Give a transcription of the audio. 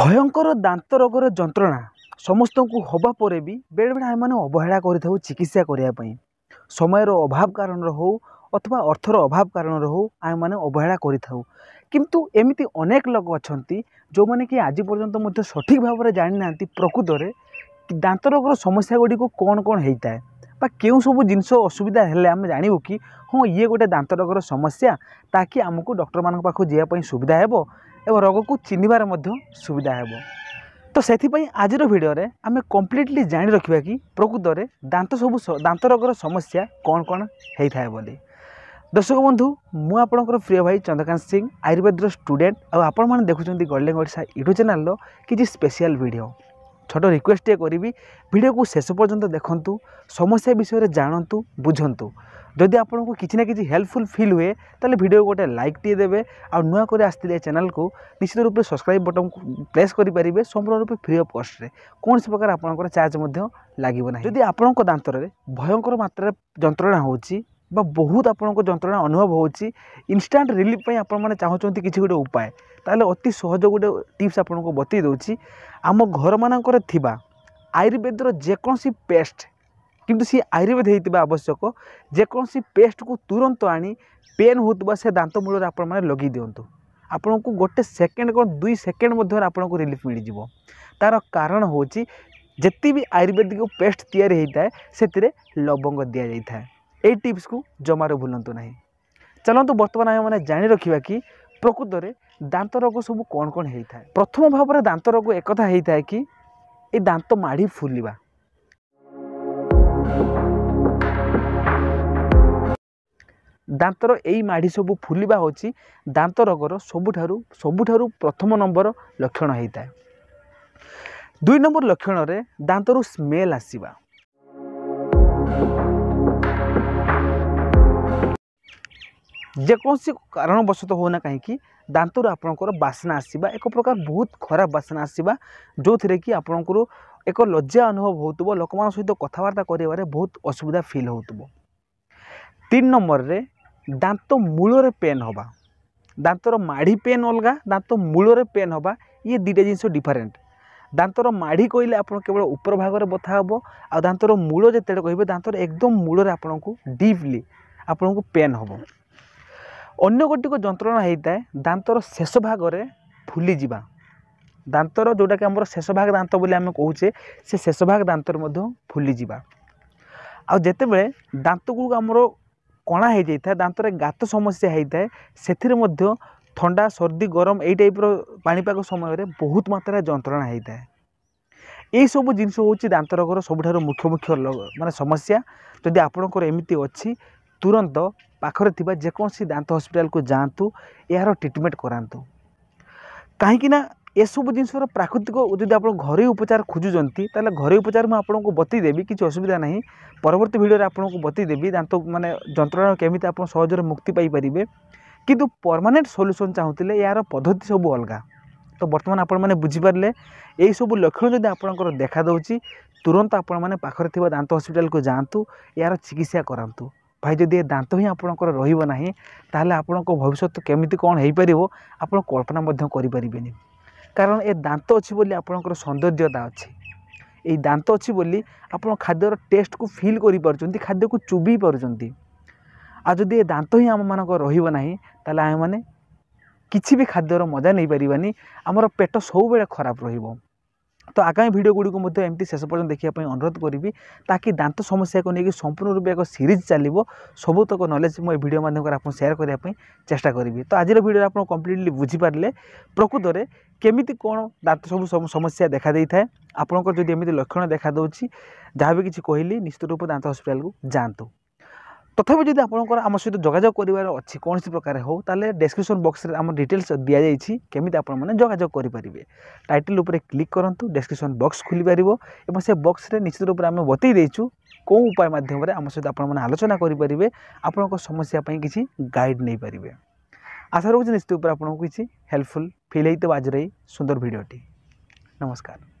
ଭୟଙ୍କର ଦାନ୍ତ ରୋଗର ଯନ୍ତ୍ରଣା ସମସ୍ତଙ୍କୁ ହେବା ପରେ ବି ବେଳେବେଳେ ଆମେମାନେ ଅବହେଳା କରିଥାଉ ଚିକିତ୍ସା କରିବା ପାଇଁ ସମୟର ଅଭାବ କାରଣରୁ ହେଉ ଅଥବା ଅର୍ଥର ଅଭାବ କାରଣରୁ ହେଉ ଆମେମାନେ ଅବହେଳା କରିଥାଉ କିନ୍ତୁ ଏମିତି ଅନେକ ଲୋକ ଅଛନ୍ତି ଯେଉଁମାନେ କି ଆଜି ପର୍ଯ୍ୟନ୍ତ ମଧ୍ୟ ସଠିକ୍ ଭାବରେ ଜାଣିନାହାନ୍ତି ପ୍ରକୃତରେ ଦାନ୍ତ ରୋଗର ସମସ୍ୟା ଗୁଡ଼ିକୁ କ'ଣ କ'ଣ ହେଇଥାଏ ବା କେଉଁ ସବୁ ଜିନିଷ ଅସୁବିଧା ହେଲେ ଆମେ ଜାଣିବୁ କି ହଁ ଇଏ ଗୋଟେ ଦାନ୍ତ ରୋଗର ସମସ୍ୟା ତାକି ଆମକୁ ଡକ୍ଟରମାନଙ୍କ ପାଖକୁ ଯିବା ପାଇଁ ସୁବିଧା ହେବ ଏବଂ ରୋଗକୁ ଚିହ୍ନିବାରେ ମଧ୍ୟ ସୁବିଧା ହେବ ତ ସେଥିପାଇଁ ଆଜିର ଭିଡ଼ିଓରେ ଆମେ କମ୍ପ୍ଲିଟଲି ଜାଣି ରଖିବା କି ପ୍ରକୃତରେ ଦାନ୍ତ ସବୁ ଦାନ୍ତ ରୋଗର ସମସ୍ୟା କ'ଣ କ'ଣ ହେଇଥାଏ ବୋଲି ଦର୍ଶକ ବନ୍ଧୁ ମୁଁ ଆପଣଙ୍କର ପ୍ରିୟ ଭାଇ ଚନ୍ଦ୍ରକାନ୍ତ ସିଂ ଆୟୁର୍ବେଦର ଷ୍ଟୁଡେଣ୍ଟ ଆଉ ଆପଣମାନେ ଦେଖୁଛନ୍ତି ଗଡ଼ଲେଙ୍ଗ ଓଡ଼ିଶା ୟୁଟ୍ୟୁବ୍ ଚ୍ୟାନେଲ୍ର କିଛି ସ୍ପେଶିଆଲ୍ ଭିଡ଼ିଓ ଛୋଟ ରିକ୍ୱେଷ୍ଟଟିଏ କରିବି ଭିଡ଼ିଓକୁ ଶେଷ ପର୍ଯ୍ୟନ୍ତ ଦେଖନ୍ତୁ ସମସ୍ୟା ବିଷୟରେ ଜାଣନ୍ତୁ ବୁଝନ୍ତୁ যদি আপনার কিছু না কিছু হেল্পফুল ফিল হুয়ে তাহলে ভিডিও গোটে লাইক টিয়ে দেবে আুয়া করে আসলে চ্যানেলকে নিশ্চিত রূপে সবসক্রাইব বটন প্রেস করে সম্পূর্ণ রূপে ফ্রি অফ কষ্টে কৌশি প্রকার আপনার চার্জ লাগবে না যদি আপনার দাঁতরে ভয়ঙ্কর মাত্রার যন্ত্রণা হচ্ছে বা বহুত আপনার যন্ত্রণা অনুভব হচ্ছে ইনষ্টাট রিলিফ আপনার মানে চাহুমান কিছু গোটে উপায় তাহলে অতি সহজ গোটে টিপস আপনার বতাই দেছি আমার ঘর মানুষ থাকা আয়ুর্বেদর যেকোন পেস্ট କିନ୍ତୁ ସିଏ ଆୟୁର୍ବେଦ ହେଇଥିବା ଆବଶ୍ୟକ ଯେକୌଣସି ପେଷ୍ଟକୁ ତୁରନ୍ତ ଆଣି ପେନ୍ ହେଉଥିବା ସେ ଦାନ୍ତ ମୂଳରେ ଆପଣମାନେ ଲଗାଇ ଦିଅନ୍ତୁ ଆପଣଙ୍କୁ ଗୋଟେ ସେକେଣ୍ଡ କ'ଣ ଦୁଇ ସେକେଣ୍ଡ ମଧ୍ୟରେ ଆପଣଙ୍କୁ ରିଲିଫ୍ ମିଳିଯିବ ତା'ର କାରଣ ହେଉଛି ଯେତେ ବି ଆୟୁର୍ବେଦିକ ପେଷ୍ଟ ତିଆରି ହୋଇଥାଏ ସେଥିରେ ଲବଙ୍ଗ ଦିଆଯାଇଥାଏ ଏଇ ଟିପ୍ସକୁ ଜମାରୁ ଭୁଲନ୍ତୁ ନାହିଁ ଚାଲନ୍ତୁ ବର୍ତ୍ତମାନ ଆମେମାନେ ଜାଣି ରଖିବା କି ପ୍ରକୃତରେ ଦାନ୍ତ ରୋଗ ସବୁ କ'ଣ କ'ଣ ହୋଇଥାଏ ପ୍ରଥମ ଭାବରେ ଦାନ୍ତ ରୋଗ ଏକଥା ହୋଇଥାଏ କି ଏଇ ଦାନ୍ତ ମାଢ଼ି ଫୁଲିବା ଦାନ୍ତର ଏଇ ମାଢ଼ି ସବୁ ଫୁଲିବା ହେଉଛି ଦାନ୍ତ ରୋଗର ସବୁଠାରୁ ସବୁଠାରୁ ପ୍ରଥମ ନମ୍ବର ଲକ୍ଷଣ ହୋଇଥାଏ ଦୁଇ ନମ୍ବର ଲକ୍ଷଣରେ ଦାନ୍ତରୁ ସ୍ମେଲ୍ ଆସିବା ଯେକୌଣସି କାରଣବଶତଃ ହେଉନା କାହିଁକି ଦାନ୍ତରୁ ଆପଣଙ୍କର ବାସ୍ନା ଆସିବା ଏକ ପ୍ରକାର ବହୁତ ଖରାପ ବାସ୍ନା ଆସିବା ଯେଉଁଥିରେ କି ଆପଣଙ୍କର ଏକ ଲଜ୍ଜା ଅନୁଭବ ହେଉଥିବ ଲୋକମାନଙ୍କ ସହିତ କଥାବାର୍ତ୍ତା କରିବାରେ ବହୁତ ଅସୁବିଧା ଫିଲ୍ ହେଉଥିବ ତିନି ନମ୍ବରରେ ଦାନ୍ତ ମୂଳରେ ପେନ୍ ହେବା ଦାନ୍ତର ମାଢ଼ି ପେନ୍ ଅଲଗା ଦାନ୍ତ ମୂଳରେ ପେନ୍ ହେବା ଇଏ ଦୁଇଟା ଜିନିଷ ଡିଫରେଣ୍ଟ ଦାନ୍ତର ମାଢ଼ି କହିଲେ ଆପଣ କେବଳ ଉପର ଭାଗରେ ବଥା ହେବ ଆଉ ଦାନ୍ତର ମୂଳ ଯେତେବେଳେ କହିବେ ଦାନ୍ତର ଏକଦମ ମୂଳରେ ଆପଣଙ୍କୁ ଡିପ୍ଲି ଆପଣଙ୍କୁ ପେନ୍ ହେବ ଅନ୍ୟ ଗୋଟିକ ଯନ୍ତ୍ରଣା ହେଇଥାଏ ଦାନ୍ତର ଶେଷ ଭାଗରେ ଫୁଲିଯିବା ଦାନ୍ତର ଯେଉଁଟାକି ଆମର ଶେଷ ଭାଗ ଦାନ୍ତ ବୋଲି ଆମେ କହୁଛେ ସେ ଶେଷ ଭାଗ ଦାନ୍ତରେ ମଧ୍ୟ ଫୁଲିଯିବା ଆଉ ଯେତେବେଳେ ଦାନ୍ତ ଗୁଡ଼ିକ ଆମର କଣା ହେଇଯାଇଥାଏ ଦାନ୍ତରେ ଗାତ ସମସ୍ୟା ହେଇଥାଏ ସେଥିରେ ମଧ୍ୟ ଥଣ୍ଡା ସର୍ଦ୍ଦି ଗରମ ଏଇ ଟାଇପ୍ର ପାଣିପାଗ ସମୟରେ ବହୁତ ମାତ୍ରାରେ ଯନ୍ତ୍ରଣା ହେଇଥାଏ ଏହିସବୁ ଜିନିଷ ହେଉଛି ଦାନ୍ତ ରୋଗର ସବୁଠାରୁ ମୁଖ୍ୟ ମୁଖ୍ୟ ମାନେ ସମସ୍ୟା ଯଦି ଆପଣଙ୍କର ଏମିତି ଅଛି ତୁରନ୍ତ ପାଖରେ ଥିବା ଯେକୌଣସି ଦାନ୍ତ ହସ୍ପିଟାଲକୁ ଯାଆନ୍ତୁ ଏହାର ଟ୍ରିଟମେଣ୍ଟ କରାନ୍ତୁ କାହିଁକିନା ଏସବୁ ଜିନିଷର ପ୍ରାକୃତିକ ଯଦି ଆପଣ ଘରୋଇ ଉପଚାର ଖୋଜୁଛନ୍ତି ତାହେଲେ ଘରୋଇ ଉପଚାର ମୁଁ ଆପଣଙ୍କୁ ବତେଇଦେବି କିଛି ଅସୁବିଧା ନାହିଁ ପରବର୍ତ୍ତୀ ଭିଡ଼ିଓରେ ଆପଣଙ୍କୁ ବତେଇଦେବି ଦାନ୍ତ ମାନେ ଯନ୍ତ୍ରଣା କେମିତି ଆପଣ ସହଜରେ ମୁକ୍ତି ପାଇପାରିବେ କିନ୍ତୁ ପରମାନେଣ୍ଟ ସଲ୍ୟୁସନ୍ ଚାହୁଁଥିଲେ ଏହାର ପଦ୍ଧତି ସବୁ ଅଲଗା ତ ବର୍ତ୍ତମାନ ଆପଣମାନେ ବୁଝିପାରିଲେ ଏହିସବୁ ଲକ୍ଷଣ ଯଦି ଆପଣଙ୍କର ଦେଖାଦେଉଛି ତୁରନ୍ତ ଆପଣମାନେ ପାଖରେ ଥିବା ଦାନ୍ତ ହସ୍ପିଟାଲକୁ ଯାଆନ୍ତୁ ଏହାର ଚିକିତ୍ସା କରାନ୍ତୁ ଭାଇ ଯଦି ଏ ଦାନ୍ତ ହିଁ ଆପଣଙ୍କର ରହିବ ନାହିଁ ତାହେଲେ ଆପଣଙ୍କ ଭବିଷ୍ୟତ କେମିତି କ'ଣ ହୋଇପାରିବ ଆପଣ କଳ୍ପନା ମଧ୍ୟ କରିପାରିବେନି କାରଣ ଏ ଦାନ୍ତ ଅଛି ବୋଲି ଆପଣଙ୍କର ସୌନ୍ଦର୍ଯ୍ୟତା ଅଛି ଏଇ ଦାନ୍ତ ଅଛି ବୋଲି ଆପଣ ଖାଦ୍ୟର ଟେଷ୍ଟକୁ ଫିଲ୍ କରିପାରୁଛନ୍ତି ଖାଦ୍ୟକୁ ଚୋବେଇ ପାରୁଛନ୍ତି ଆଉ ଯଦି ଏ ଦାନ୍ତ ହିଁ ଆମମାନଙ୍କର ରହିବ ନାହିଁ ତାହେଲେ ଆମେମାନେ କିଛି ବି ଖାଦ୍ୟର ମଜା ନେଇପାରିବାନି ଆମର ପେଟ ସବୁବେଳେ ଖରାପ ରହିବ ତ ଆଗାମୀ ଭିଡ଼ିଓଗୁଡ଼ିକୁ ମଧ୍ୟ ଏମିତି ଶେଷ ପର୍ଯ୍ୟନ୍ତ ଦେଖିବା ପାଇଁ ଅନୁରୋଧ କରିବି ତାକି ଦାନ୍ତ ସମସ୍ୟାକୁ ନେଇକି ସମ୍ପୂର୍ଣ୍ଣ ରୂପେ ଏକ ସିରିଜ୍ ଚାଲିବ ସବୁତକ ନଲେଜ୍ ମୁଁ ଏ ଭିଡ଼ିଓ ମାଧ୍ୟମରେ ଆପଣ ସେୟାର କରିବା ପାଇଁ ଚେଷ୍ଟା କରିବି ତ ଆଜିର ଭିଡ଼ିଓରେ ଆପଣ କମ୍ପ୍ଲିଟଲି ବୁଝିପାରିଲେ ପ୍ରକୃତରେ କେମିତି କ'ଣ ଦାନ୍ତ ସବୁ ସମସ୍ୟା ଦେଖାଦେଇଥାଏ ଆପଣଙ୍କର ଯଦି ଏମିତି ଲକ୍ଷଣ ଦେଖାଦେଉଛି ଯାହା ବି କିଛି କହିଲି ନିଶ୍ଚିତ ରୂପେ ଦାନ୍ତ ହସ୍ପିଟାଲକୁ ଯାଆନ୍ତୁ তথাপি যদি আপনার আমার সহ যোগাযোগ করবার অনেক প্রকার হোক তাহলে ডেসক্রিপশন বক্সে আমার ডিটেলস দিয়েছি কমিটি আপনার যোগাযোগ করে পে টাইটেল উপরে ক্লিক করতু ডেসক্রিপশন বক্স খুলি পার এবং সে বক্সে নিশ্চিত রূপে আমি বতাই দিয়েছু কেউ উপায় মাধ্যমে আমার সহ আপনার আলোচনা করে পে আপনার সমস্যা কিছু গাইড নিয়ে পে আশা রাখছি নিশ্চিত উপরে আপনার কিছু হেল্পফুল ফিল হয়ে আজর এই সুন্দর ভিডিওটি নমস্কার